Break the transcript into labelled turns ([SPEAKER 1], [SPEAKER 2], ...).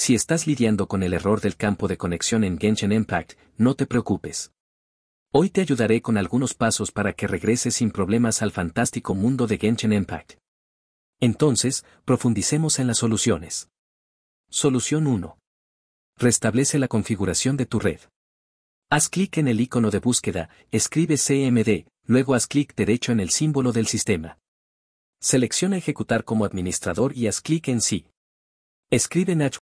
[SPEAKER 1] Si estás lidiando con el error del campo de conexión en Genshin Impact, no te preocupes. Hoy te ayudaré con algunos pasos para que regreses sin problemas al fantástico mundo de Genshin Impact. Entonces, profundicemos en las soluciones. Solución 1. Restablece la configuración de tu red. Haz clic en el icono de búsqueda, escribe CMD, luego haz clic derecho en el símbolo del sistema. Selecciona Ejecutar como administrador y haz clic en Sí. Escribe Natch